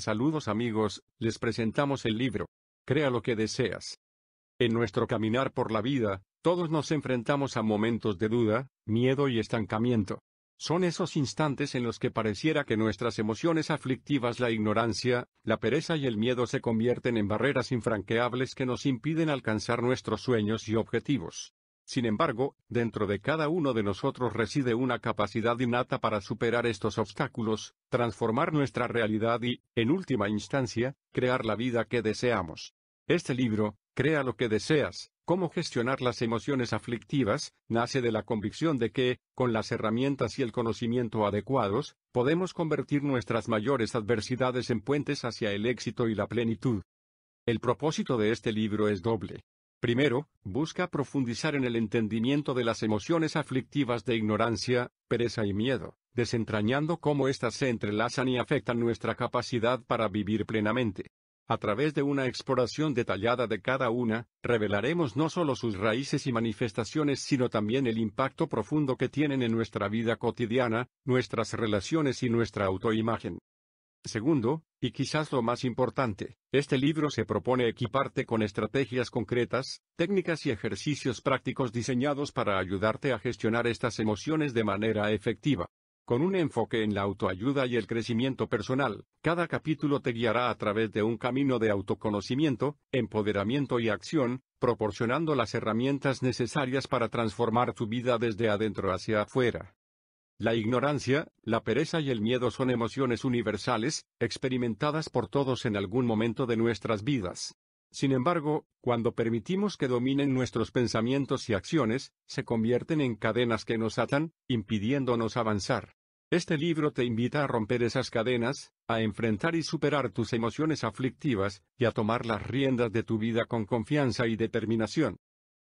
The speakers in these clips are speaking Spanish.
Saludos amigos, les presentamos el libro. Crea lo que deseas. En nuestro caminar por la vida, todos nos enfrentamos a momentos de duda, miedo y estancamiento. Son esos instantes en los que pareciera que nuestras emociones aflictivas, la ignorancia, la pereza y el miedo se convierten en barreras infranqueables que nos impiden alcanzar nuestros sueños y objetivos. Sin embargo, dentro de cada uno de nosotros reside una capacidad innata para superar estos obstáculos, transformar nuestra realidad y, en última instancia, crear la vida que deseamos. Este libro, Crea lo que deseas, cómo gestionar las emociones aflictivas, nace de la convicción de que, con las herramientas y el conocimiento adecuados, podemos convertir nuestras mayores adversidades en puentes hacia el éxito y la plenitud. El propósito de este libro es doble. Primero, busca profundizar en el entendimiento de las emociones aflictivas de ignorancia, pereza y miedo, desentrañando cómo éstas se entrelazan y afectan nuestra capacidad para vivir plenamente. A través de una exploración detallada de cada una, revelaremos no solo sus raíces y manifestaciones, sino también el impacto profundo que tienen en nuestra vida cotidiana, nuestras relaciones y nuestra autoimagen. Segundo, y quizás lo más importante, este libro se propone equiparte con estrategias concretas, técnicas y ejercicios prácticos diseñados para ayudarte a gestionar estas emociones de manera efectiva. Con un enfoque en la autoayuda y el crecimiento personal, cada capítulo te guiará a través de un camino de autoconocimiento, empoderamiento y acción, proporcionando las herramientas necesarias para transformar tu vida desde adentro hacia afuera. La ignorancia, la pereza y el miedo son emociones universales, experimentadas por todos en algún momento de nuestras vidas. Sin embargo, cuando permitimos que dominen nuestros pensamientos y acciones, se convierten en cadenas que nos atan, impidiéndonos avanzar. Este libro te invita a romper esas cadenas, a enfrentar y superar tus emociones aflictivas, y a tomar las riendas de tu vida con confianza y determinación.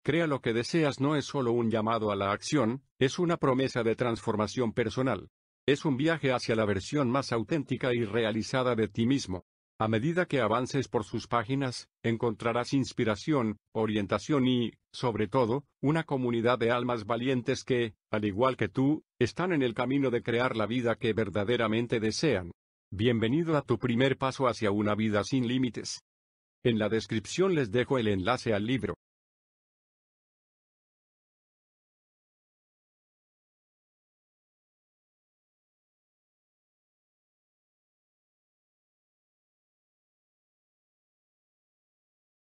Crea lo que deseas no es solo un llamado a la acción, es una promesa de transformación personal. Es un viaje hacia la versión más auténtica y realizada de ti mismo. A medida que avances por sus páginas, encontrarás inspiración, orientación y, sobre todo, una comunidad de almas valientes que, al igual que tú, están en el camino de crear la vida que verdaderamente desean. Bienvenido a tu primer paso hacia una vida sin límites. En la descripción les dejo el enlace al libro.